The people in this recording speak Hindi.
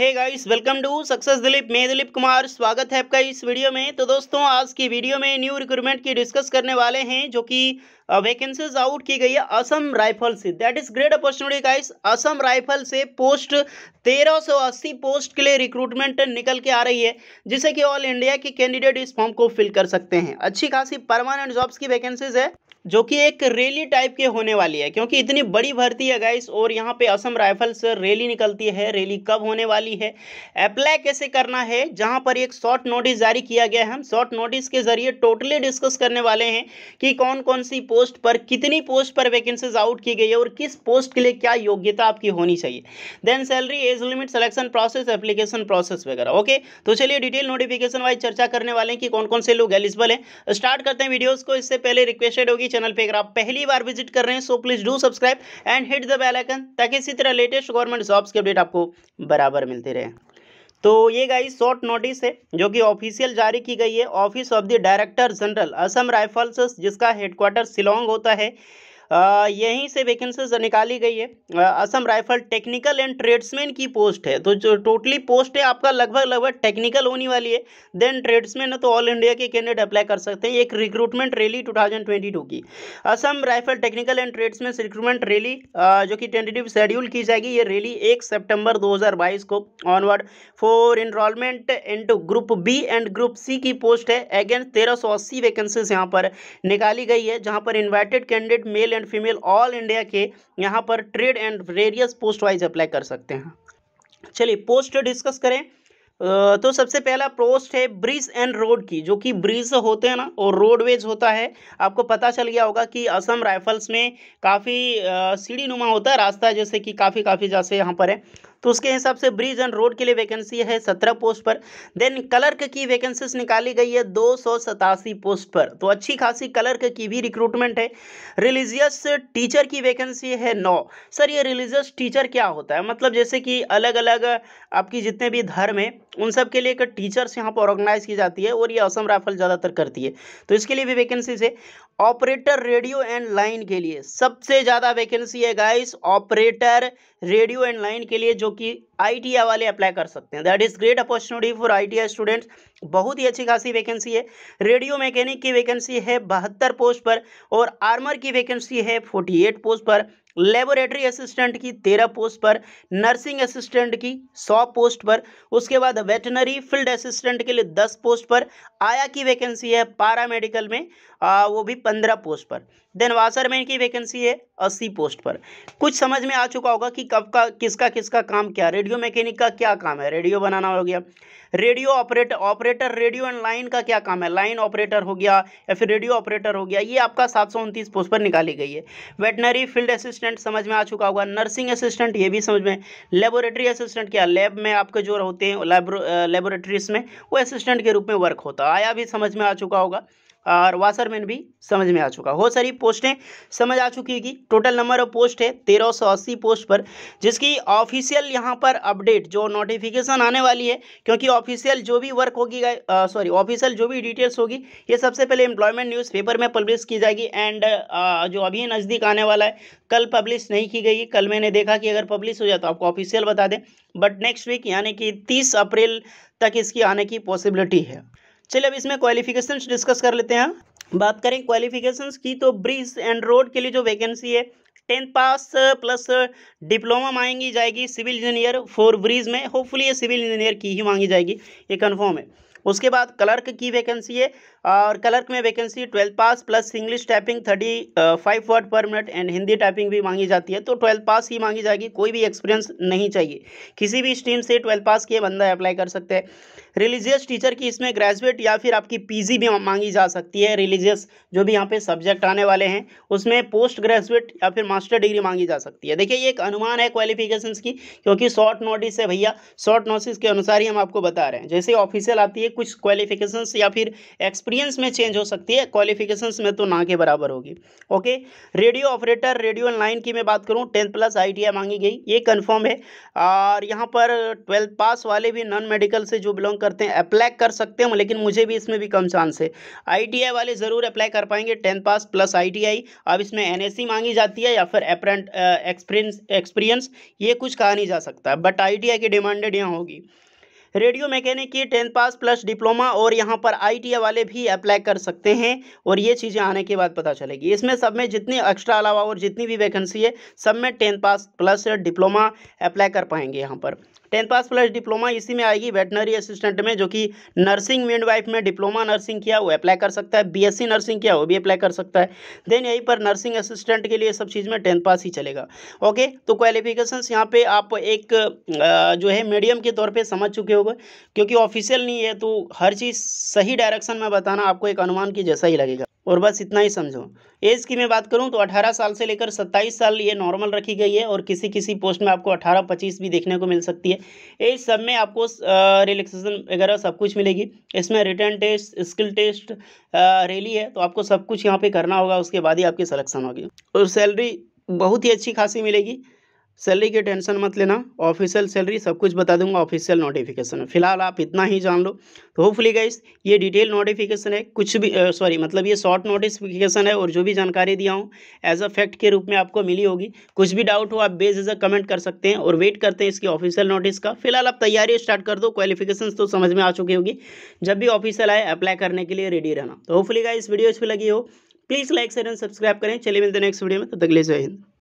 hey guys welcome to success Dilip मैं दिलीप कुमार स्वागत है आपका इस वीडियो में तो दोस्तों आज की वीडियो में न्यू रिक्रूटमेंट की डिस्कस करने वाले हैं जो कि वैकेंसीज आउट की गई है असम राइफल से that is great opportunity guys Assam rifle से पोस्ट 1380 पोस्ट के लिए रिक्रूटमेंट निकल के आ रही है जिसे कि ऑल इंडिया के कैंडिडेट इस फॉर्म को फिल कर सकते हैं अच्छी खासी परमानेंट जॉब्स की वैकेंसीज है जो कि एक रैली टाइप के होने वाली है क्योंकि इतनी बड़ी भर्ती है गाइस और यहाँ पे असम राइफल्स रैली निकलती है रैली कब होने वाली है अप्लाई कैसे करना है जहाँ पर एक शॉर्ट नोटिस जारी किया गया है हम शॉर्ट नोटिस के जरिए टोटली डिस्कस करने वाले हैं कि कौन कौन सी पोस्ट पर कितनी पोस्ट पर वैकेंसीज आउट की गई है और किस पोस्ट के लिए क्या योग्यता आपकी होनी चाहिए then salary age limit selection process application process वगैरह ओके तो चलिए डिटेल नोटिफिकेशन वाइज चर्चा करने वाले हैं कि कौन कौन से लोग एलिजिबल हैं स्टार्ट करते हैं वीडियोज़ को इससे पहले रिक्वेस्टेड होगी चैनल पे अगर आप पहली बार विजिट कर रहे हैं so please do subscribe and hit the bell icon ताकि इसी तरह लेटेस्ट गवर्नमेंट जॉब्स के अपडेट आपको बराबर मिलते रहे तो ये गाइस शॉर्ट नोटिस है जो कि ऑफिशियल जारी की गई है office of the director general Assam rifles जिसका हेडक्वार्टर शिलोंग होता है यहीं से वैकेंसीज निकाली गई है Assam rifle technical and tradesman की पोस्ट है तो जो टोटली पोस्ट है आपका लगभग लगभग टेक्निकल होने वाली है देन ट्रेड्समैन है तो ऑल इंडिया के कैंडिडेट अप्लाई कर सकते हैं एक रिक्रूटमेंट रैली 2022 की Assam rifle technical and tradesman recruitment rally जो कि टेंटेटिव शेड्यूल की जाएगी ये रैली एक सेप्टेम्बर दो को onward for enrolment and group B and group C की पोस्ट है अगेन तेरह सौ वैकेंसीज यहाँ पर निकाली गई है जहाँ पर invited candidate male and female all India के यहाँ पर trade and various post wise apply कर सकते हैं चलिए पोस्ट डिस्कस करें तो सबसे पहला पोस्ट है ब्रिज एंड रोड की जो कि ब्रिज होते हैं ना और रोडवेज होता है आपको पता चल गया होगा कि असम राइफल्स में काफ़ी सीढ़ी नुमा होता है रास्ता जैसे कि काफ़ी काफ़ी जैसे यहाँ पर है तो उसके हिसाब से ब्रिज एंड रोड के लिए वैकेंसी है सत्रह पोस्ट पर देन कलर्क की वैकेंसीज निकाली गई है दो पोस्ट पर तो अच्छी खासी कलर्क की भी रिक्रूटमेंट है रिलीजियस टीचर की वैकेंसी है नौ सर ये रिलीजियस टीचर क्या होता है मतलब जैसे कि अलग अलग आपकी जितने भी धर्म है उन सब के लिए एक टीचर्स यहाँ पर ऑर्गेनाइज की जाती है और ये असम राइफल ज़्यादातर करती है तो इसके लिए भी वैकेंसीज है ऑपरेटर रेडियो एंड लाइन के लिए सबसे ज़्यादा वैकेंसी है guys operator radio and line के लिए जो जो कि आई वाले अप्लाई कर सकते हैं that is great opportunity for I students बहुत ही अच्छी खासी वैकेंसी है रेडियो मैकेनिक की वैकेंसी है बहत्तर पोस्ट पर और आर्मर की वैकेंसी है फोर्टी एट पोस्ट पर लेबोरेटरी असिस्टेंट की तेरह पोस्ट पर नर्सिंग असिस्टेंट की सौ पोस्ट पर उसके बाद वेटनरी फील्ड असिस्टेंट के लिए दस पोस्ट पर आया की वैकेंसी है पारा मेडिकल में आ, वो भी पंद्रह पोस्ट पर देन वासरमैन की वैकेंसी है अस्सी पोस्ट पर कुछ समझ में आ चुका होगा कि कब का किसका किसका काम क्या रेडियो रेडियो मैकेनिक का क्या काम है रेडियो बनाना हो गया radio operator operator radio and line का क्या काम है लाइन ऑपरेटर हो गया या फिर रेडियो ऑपरेटर हो गया ये आपका सात सौ उनतीस पोस्ट पर निकाली गई है वेटनरी फील्ड असिस्टेंट समझ में आ चुका होगा नर्सिंग असिस्टेंट ये भी समझ में लेबोरेटरी असिस्टेंट क्या लैब में आपके जो होते हैं लेबोरेटरीज में वो असिस्टेंट के रूप में वर्क होता है आया भी समझ में आ चुका होगा और वाशरमैन भी समझ में आ चुका हो सारी पोस्टें समझ आ चुकी होगी टोटल नंबर ऑफ पोस्ट है तेरह सौ अस्सी पोस्ट पर जिसकी ऑफिशियल यहाँ पर अपडेट जो नोटिफिकेशन आने वाली है क्योंकि ऑफिशियल जो भी वर्क होगी सॉरी ऑफिशियल जो भी डिटेल्स होगी ये सबसे पहले एम्प्लॉयमेंट न्यूज़ पेपर में पब्लिश की जाएगी एंड जो अभी नज़दीक आने वाला है कल पब्लिश नहीं की गई कल मैंने देखा कि अगर पब्लिश हो जाए तो आपको ऑफिशियल बता दें बट नेक्स्ट वीक यानी कि तीस अप्रैल तक इसकी आने की पॉसिबिलिटी है चलिए अब इसमें क्वालिफिकेशन डिस्कस कर लेते हैं बात करें क्वालिफिकेशंस की तो ब्रिज एंड रोड के लिए जो वैकेंसी है टेंथ पास प्लस डिप्लोमा मांगी जाएगी सिविल इंजीनियर फॉर ब्रिज में होपफुली ये सिविल इंजीनियर की ही मांगी जाएगी ये कन्फर्म है उसके बाद क्लर्क की वैकेंसी है और क्लर्क में vacancy twelfth pass plus English typing thirty five word per minute and Hindi typing भी मांगी जाती है तो ट्वेल्थ पास ही मांगी जाएगी कोई भी एक्सपीरियंस नहीं चाहिए किसी भी स्ट्रीम से ट्वेल्थ पास किए बंदा अप्लाई कर सकते हैं रिलीजियस टीचर की इसमें ग्रेजुएट या फिर आपकी पी भी मांगी जा सकती है रिलीजियस जो भी यहाँ पे सब्जेक्ट आने वाले हैं उसमें पोस्ट ग्रेजुएट या फिर मास्टर डिग्री मांगी जा सकती है देखिए ये एक अनुमान है क्वालिफिकेशन की क्योंकि शॉर्ट नोटिस है भैया शॉर्ट नोटिस के अनुसार ही हम आपको बता रहे हैं जैसे ऑफिसियल आती है कुछ क्वालिफिकेशन या फिर एक्सपीरियंस एक्सपीरियंस में चेंज हो सकती है क्वालिफिकेशंस में तो ना के बराबर होगी okay radio operator radio line की मैं बात करूँ टेंथ प्लस आई मांगी गई ये कन्फर्म है और यहाँ पर ट्वेल्थ पास वाले भी नॉन मेडिकल से जो बिलोंग करते हैं अप्लाई कर सकते हैं लेकिन मुझे भी इसमें भी कम चांस है आई वाले ज़रूर अप्लाई कर पाएंगे टेंथ पास प्लस आई अब इसमें एन मांगी जाती है या फिर एक्सपीरियंस एक्सपीरियंस uh, ये कुछ कहा नहीं जा सकता बट आई की डिमांडेड यहाँ होगी रेडियो मैकेनिक की टेंथ पास प्लस डिप्लोमा और यहाँ पर आई वाले भी अप्लाई कर सकते हैं और ये चीज़ें आने के बाद पता चलेगी इसमें सब में जितनी एक्स्ट्रा अलावा और जितनी भी वैकेंसी है सब में tenth pass plus diploma apply कर पाएंगे यहाँ पर टेंथ पास प्लस डिप्लोमा इसी में आएगी वेटनरी असिस्टेंट में जो कि नर्सिंग मिड वाइफ में डिप्लोमा नर्सिंग किया वो अप्लाई कर सकता है बीएससी नर्सिंग किया वो भी अप्लाई कर सकता है देन यहीं पर नर्सिंग असिस्टेंट के लिए सब चीज़ में टेंथ पास ही चलेगा ओके तो क्वालिफिकेशंस यहाँ पे आप एक जो है मीडियम के तौर पर समझ चुके हो होगा क्योंकि ऑफिशियल नहीं है तो हर चीज़ सही डायरेक्शन में बताना आपको एक अनुमान के जैसा ही लगेगा और बस इतना ही समझो एज की मैं बात करूं तो 18 साल से लेकर 27 साल ये नॉर्मल रखी गई है और किसी किसी पोस्ट में आपको 18 25 भी देखने को मिल सकती है एज सब में आपको रिलैक्सेशन वगैरह सब कुछ मिलेगी इसमें written test skill test rally है तो आपको सब कुछ यहाँ पे करना होगा उसके बाद ही आपकी सलेक्शन होगी और सैलरी बहुत ही अच्छी खासी मिलेगी सैलरी की टेंशन मत लेना ऑफिशियल सैलरी सब कुछ बता दूंगा ऑफिशियल नोटिफिकेशन में फिलहाल आप इतना ही जान लो तो होपफुली गाइस ये डिटेल नोटिफिकेशन है कुछ भी सॉरी मतलब ये शॉर्ट नोटिफिकेशन है और जो भी जानकारी दिया हूँ एज अ फैक्ट के रूप में आपको मिली होगी कुछ भी डाउट हो आप बेजक कमेंट कर सकते हैं और वेट करते हैं इसकी ऑफिशियल नोटिस का फिलहाल आप तैयारी स्टार्ट कर दो क्वालिफिकेशन तो समझ में आ चुकी होगी जब भी ऑफिशियल आए अप्लाई करने के लिए रेडी रहना तो होपफुली गाइस वीडियो अच्छी लगी हो please like share and subscribe करें चलिए मिलते हैं नेक्स्ट वीडियो में तो तक जय हिंद